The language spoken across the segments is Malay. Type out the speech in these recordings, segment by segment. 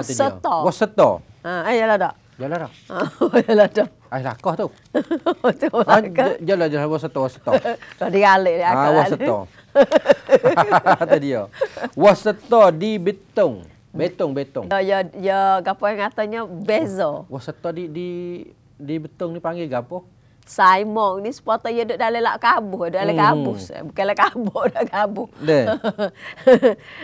Waseto. Waseto. Ha, ai jalan tak? Jalan dah. Ha, jalan dah. Ai lakah tu. Tu ah, lah Jalan jalan waseto waseto. Kau dia alik dia akan. Ha, waseto. Tadi dia. Waseto di betong. Betong betong. Ya ya ya gapo yang katanya bezo. Waseto di di di betong ni panggil gapo? Simon ni supporter dia duduk dalam lak kabuh, duduk dalam hmm. kabuh. Bukan lak kabuh, dah kabuh.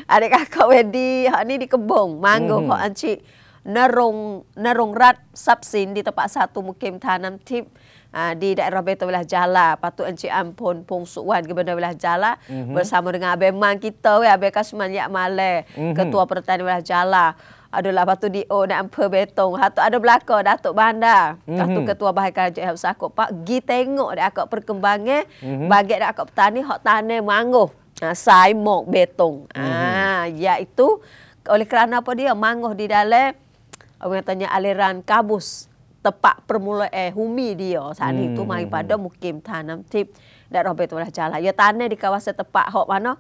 Adik kakak Wendy, hak ni di kebong, manggung hmm. kok ancik Nerung Nerung Rat Sapsin di tempat satu mukim tanam tip ah, di daerah Betul wilayah Jala. Patut Encik Ampun Pung Suwan ke Benda Belah Jala mm-hmm. bersama dengan Abang Mang kita, Abang Kasman Yak Malay, mm-hmm. Ketua Pertanian wilayah Jala adalah batu di O oh, dan Pebetong. Hatu ada belaka Datuk Bandar. Mm -hmm. ketua bahagian kerajaan Hep Sakok Pak gi tengok dak akak perkembangan mm -hmm. bagi dak akak petani hak tanam mangguh. Ah ha, saimok betong. Mm -hmm. iaitu oleh kerana apa dia mangguh di dalam orang tanya aliran kabus tepat permula eh humi dia saat itu mm -hmm. mari pada mukim tanam tip dak robet oleh jalan. Ya tanam di kawasan tepat hok mana?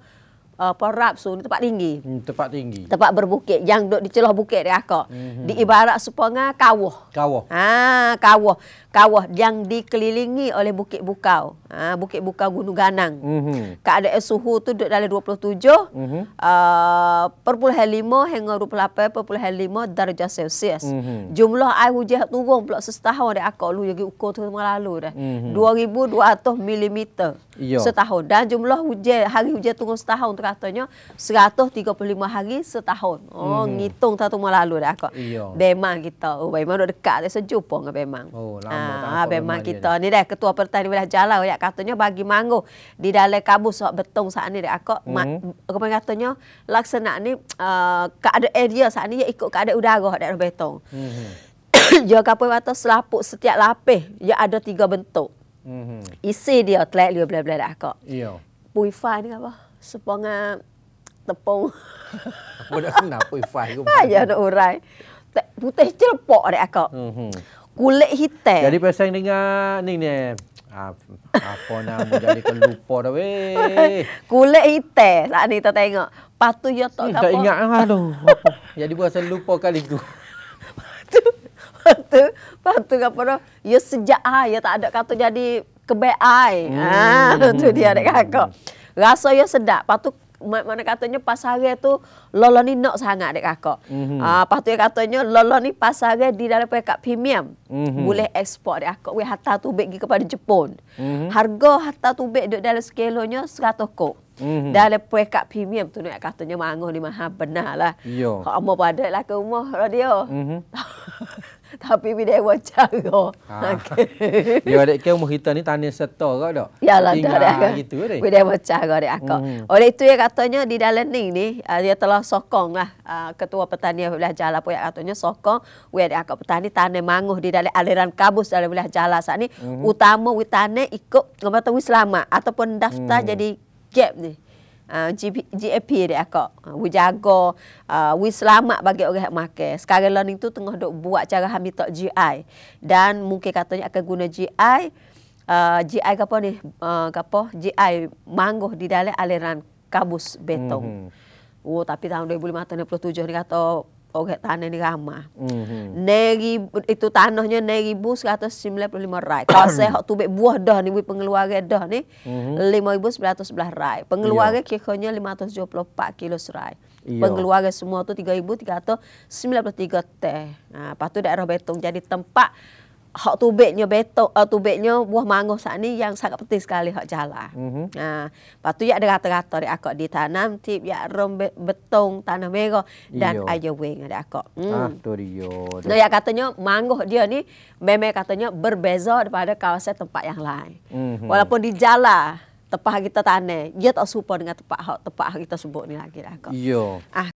uh, eh, perap so ni tempat tinggi. Hmm, tempat tinggi. Tempat berbukit yang duduk di celah bukit dia akak. Hmm. Di ibarat supanga kawah. Kawah. Ha, kawah. Kawah yang dikelilingi oleh bukit bukau. Ha, Bukit Buka Gunung Ganang. Mm -hmm. Keadaan suhu tu duduk dalam 27. Mm -hmm. uh, 0.5 hingga 28, 0.5 darjah Celsius. Mm -hmm. Jumlah air hujan yang turun pula setahun dari akal lu yang ukur tu semua lalu dah. Mm -hmm. 2,200 mm setahun. Dan jumlah hujan, hari hujan turun setahun tu katanya 135 hari setahun. Oh, mm -hmm. ngitung tu semua lalu dah akal. Memang kita. Oh, memang dah dekat dah sejumpa dengan memang. Oh, lama ha, tak. Memang kita. Ini dah ketua pertahanan wilayah jalan. Ya, katanya bagi manggu di dalam kabus sok betong saat ni dek aku hmm. Ma, rupa katanya laksana ni uh, ada area saat ni ya ikut ada udara dek betong hmm. dia kapoi mata selaput setiap lapis dia ada tiga bentuk hmm. isi dia telak dia bla bla dek aku Pui fa ni apa sepanga tepung aku dah pui fa? ni ya ada urai putih celpok dek aku hmm, hmm. Kulit hitam. Jadi pasang dengan ni ni apa nak menjadi kelupa dah weh. Kulit hitam saat lah ni kita tengok. Patu ya tak apa. Tak ingat lah tu. Jadi buat saya lupa kali tu. Patu. Patu. Patu apa dah. Ya sejak ah ya tak ada kata jadi kebaik ai. Ha tu dia dekat kakak. Rasa ya sedap. Patu mana katanya pasaran tu lolo ni nak sangat dek kakak. Mm -hmm. uh, lepas tu dia katanya lolo ni pasaran di dalam pekat premium. Mm -hmm. Boleh ekspor dek kakak. Weh hatta tu pergi kepada Jepun. Mm -hmm. Harga hatta tu duduk dalam skelonya 100 kok. Mm -hmm. Dalam pekat premium tu nak katanya mangoh ni mahal benar lah. Kalau mau pada lah ke rumah radio. Mm -hmm. tapi bila dia buat cara. Ha. Okay. Dia ada ke umur kita ni tanya serta ke tak? Ya lah. Tinggal dah, gitu ke? Kan bila dia buat cara dia Hmm. Oleh itu dia katanya di dalam ni, ni ah, dia telah sokong lah. Ah, ketua Petani Wilayah Jala pun yang katanya sokong. Wih ada aku petani tanya manguh di dalam aliran kabus dalam Wilayah Jala saat ni. Hmm. Utama wih tanya ikut ngomong-ngomong selamat. Ataupun daftar hmm. jadi gap ni. Ah, GP, GAP dia akak. Uh, ah, we jaga, ah, we selamat bagi orang yang makan. Sekarang learning tu tengah duk buat cara hamil tak GI. Dan mungkin katanya akan guna GI. Uh, GI apa ni? Uh, apa? GI mangguh di dalam aliran kabus betong. Mm-hmm. Oh, tapi tahun 2057 ni kata Oke tanah ni ramah. Mm -hmm. Negeri itu tanahnya negeri puluh lima rai. Kalau saya hak tubek buah dah ni we pengeluaran dah ni mhm. lima ribu sembilan ratus sebelah rai. Pengeluaran yeah. kira-kiranya 574 kilo serai. Iyo. Pengeluaran semua tu tiga tiga ribu ratus sembilan puluh tiga teh. Nah, patu daerah Betong jadi tempat hak tubeknya betok uh, eh, tubiknya buah mangga saat ni yang sangat penting sekali hak jala. Mm -hmm. Ha, lepas ya ada rata-rata di akak ditanam tip ya rom betong tanah merah dan ayo wing ada akak. Hmm. Ah tu dia. Nah ya katanya mangga dia ni memang katanya berbeza daripada kawasan tempat yang lain. Mm -hmm. Walaupun di jala tempat kita tanam dia tak serupa dengan tempat hak tempat kita sebut ni lagi dah akak. Iya. Ah,